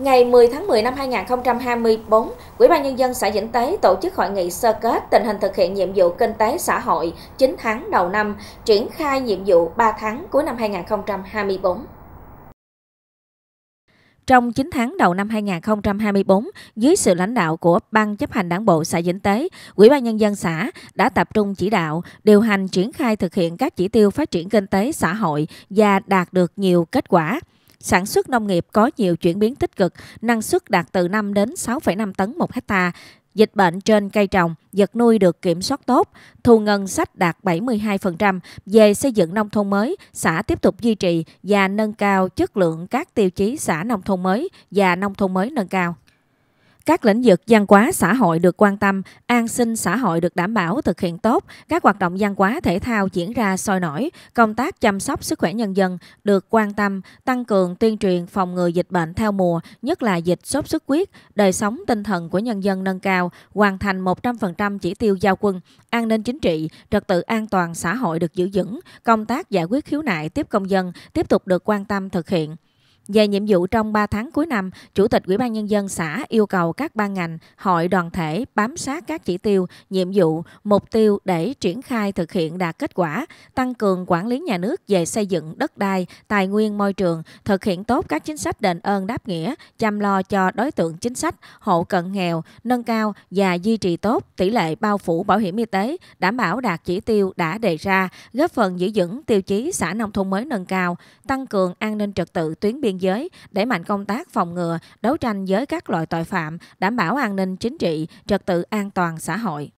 Ngày 10 tháng 10 năm 2024, Ủy ban Nhân dân xã Vĩnh Tế tổ chức hội nghị sơ kết tình hình thực hiện nhiệm vụ kinh tế xã hội 9 tháng đầu năm, triển khai nhiệm vụ 3 tháng cuối năm 2024. Trong 9 tháng đầu năm 2024, dưới sự lãnh đạo của Ban chấp hành đảng bộ xã Vĩnh Tế, Ủy ban Nhân dân xã đã tập trung chỉ đạo, điều hành triển khai thực hiện các chỉ tiêu phát triển kinh tế xã hội và đạt được nhiều kết quả. Sản xuất nông nghiệp có nhiều chuyển biến tích cực, năng suất đạt từ 5 đến 6,5 tấn một hecta. Dịch bệnh trên cây trồng, vật nuôi được kiểm soát tốt, thu ngân sách đạt 72%. Về xây dựng nông thôn mới, xã tiếp tục duy trì và nâng cao chất lượng các tiêu chí xã nông thôn mới và nông thôn mới nâng cao các lĩnh vực văn hóa xã hội được quan tâm, an sinh xã hội được đảm bảo thực hiện tốt, các hoạt động văn hóa thể thao diễn ra sôi nổi, công tác chăm sóc sức khỏe nhân dân được quan tâm, tăng cường tuyên truyền phòng ngừa dịch bệnh theo mùa, nhất là dịch sốt xuất huyết, đời sống tinh thần của nhân dân nâng cao, hoàn thành 100% chỉ tiêu giao quân, an ninh chính trị, trật tự an toàn xã hội được giữ vững, công tác giải quyết khiếu nại tiếp công dân tiếp tục được quan tâm thực hiện. Về nhiệm vụ trong 3 tháng cuối năm, Chủ tịch Ủy ban Nhân dân xã yêu cầu các ban ngành, hội đoàn thể bám sát các chỉ tiêu, nhiệm vụ, mục tiêu để triển khai thực hiện đạt kết quả, tăng cường quản lý nhà nước về xây dựng đất đai, tài nguyên môi trường, thực hiện tốt các chính sách đền ơn đáp nghĩa, chăm lo cho đối tượng chính sách, hộ cận nghèo, nâng cao và duy trì tốt tỷ lệ bao phủ bảo hiểm y tế, đảm bảo đạt chỉ tiêu đã đề ra, góp phần giữ vững tiêu chí xã nông thôn mới nâng cao, tăng cường an ninh trật tự tuyến biên biên giới, đẩy mạnh công tác phòng ngừa, đấu tranh với các loại tội phạm, đảm bảo an ninh chính trị, trật tự an toàn xã hội.